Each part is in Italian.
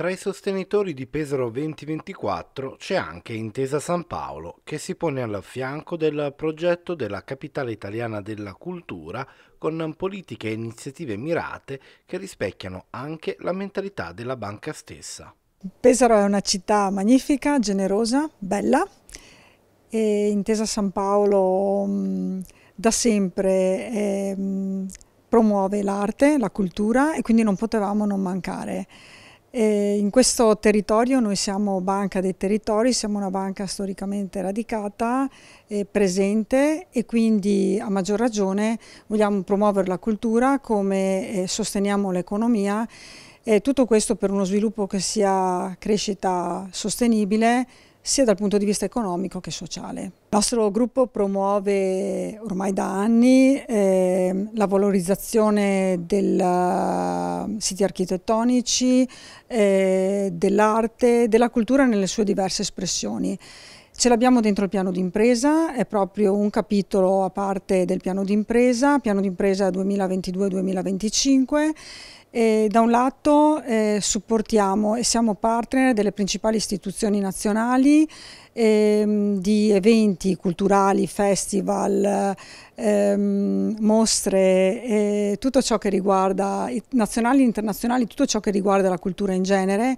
Tra i sostenitori di Pesaro 2024 c'è anche Intesa San Paolo, che si pone al fianco del progetto della capitale italiana della cultura con politiche e iniziative mirate che rispecchiano anche la mentalità della banca stessa. Pesaro è una città magnifica, generosa, bella e Intesa San Paolo mm, da sempre eh, promuove l'arte, la cultura e quindi non potevamo non mancare. E in questo territorio noi siamo Banca dei Territori, siamo una banca storicamente radicata, e presente e quindi a maggior ragione vogliamo promuovere la cultura come eh, sosteniamo l'economia e tutto questo per uno sviluppo che sia crescita sostenibile, sia dal punto di vista economico che sociale. Il nostro gruppo promuove ormai da anni eh, la valorizzazione dei ehm, siti architettonici, eh, dell'arte, della cultura nelle sue diverse espressioni. Ce l'abbiamo dentro il piano d'impresa, è proprio un capitolo a parte del piano d'impresa, piano d'impresa 2022-2025 e da un lato eh, supportiamo e siamo partner delle principali istituzioni nazionali ehm, di eventi culturali, festival, ehm, mostre, eh, tutto ciò che riguarda, nazionali e internazionali, tutto ciò che riguarda la cultura in genere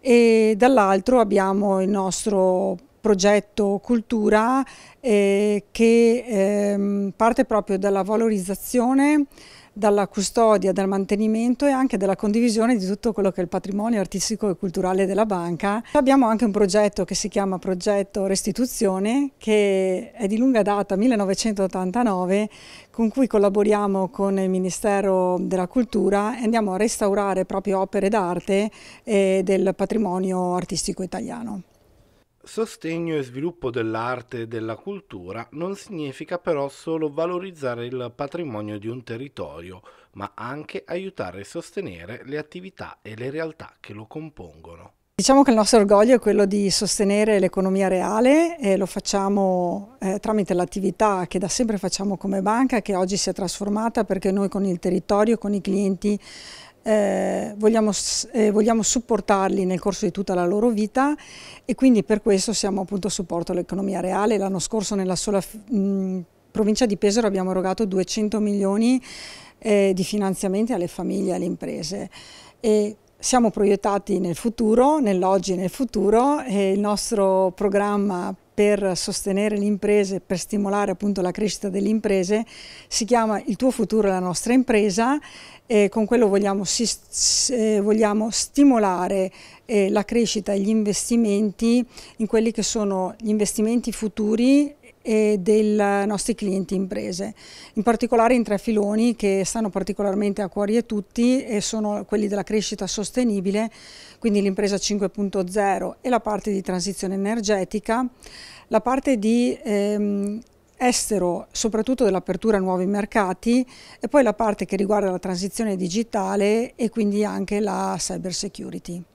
e dall'altro abbiamo il nostro progetto cultura eh, che ehm, parte proprio dalla valorizzazione dalla custodia, dal mantenimento e anche dalla condivisione di tutto quello che è il patrimonio artistico e culturale della banca. Abbiamo anche un progetto che si chiama Progetto Restituzione che è di lunga data 1989 con cui collaboriamo con il Ministero della Cultura e andiamo a restaurare proprio opere d'arte del patrimonio artistico italiano. Sostegno e sviluppo dell'arte e della cultura non significa però solo valorizzare il patrimonio di un territorio, ma anche aiutare e sostenere le attività e le realtà che lo compongono. Diciamo che il nostro orgoglio è quello di sostenere l'economia reale e lo facciamo eh, tramite l'attività che da sempre facciamo come banca che oggi si è trasformata perché noi con il territorio, con i clienti eh, vogliamo, eh, vogliamo, supportarli nel corso di tutta la loro vita e quindi per questo siamo appunto a supporto all'economia reale. L'anno scorso nella sola provincia di Pesaro abbiamo erogato 200 milioni eh, di finanziamenti alle famiglie e alle imprese. E siamo proiettati nel futuro, nell'oggi e nel futuro e il nostro programma per sostenere le imprese, per stimolare appunto la crescita delle imprese, si chiama Il tuo futuro è la nostra impresa e con quello vogliamo, eh, vogliamo stimolare eh, la crescita e gli investimenti in quelli che sono gli investimenti futuri e dei nostri clienti imprese, in particolare in tre filoni che stanno particolarmente a cuore a tutti e sono quelli della crescita sostenibile, quindi l'impresa 5.0 e la parte di transizione energetica, la parte di ehm, estero, soprattutto dell'apertura a nuovi mercati e poi la parte che riguarda la transizione digitale e quindi anche la cyber security.